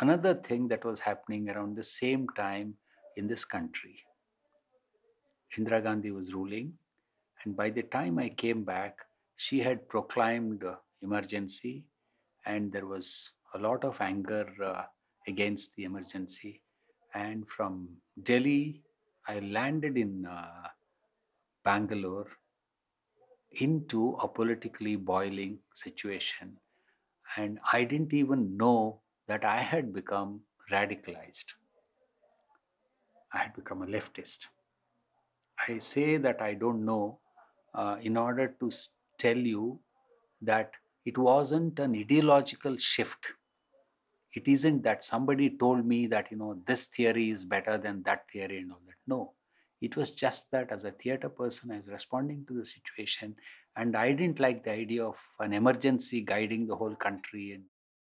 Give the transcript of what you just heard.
another thing that was happening around the same time in this country. Indira Gandhi was ruling, and by the time I came back, she had proclaimed uh, emergency, and there was a lot of anger uh, against the emergency. And from Delhi, I landed in uh, Bangalore into a politically boiling situation. And I didn't even know that I had become radicalized. I had become a leftist. I say that I don't know uh, in order to tell you that it wasn't an ideological shift. It isn't that somebody told me that, you know, this theory is better than that theory and all that. No, it was just that as a theater person, I was responding to the situation and I didn't like the idea of an emergency guiding the whole country. And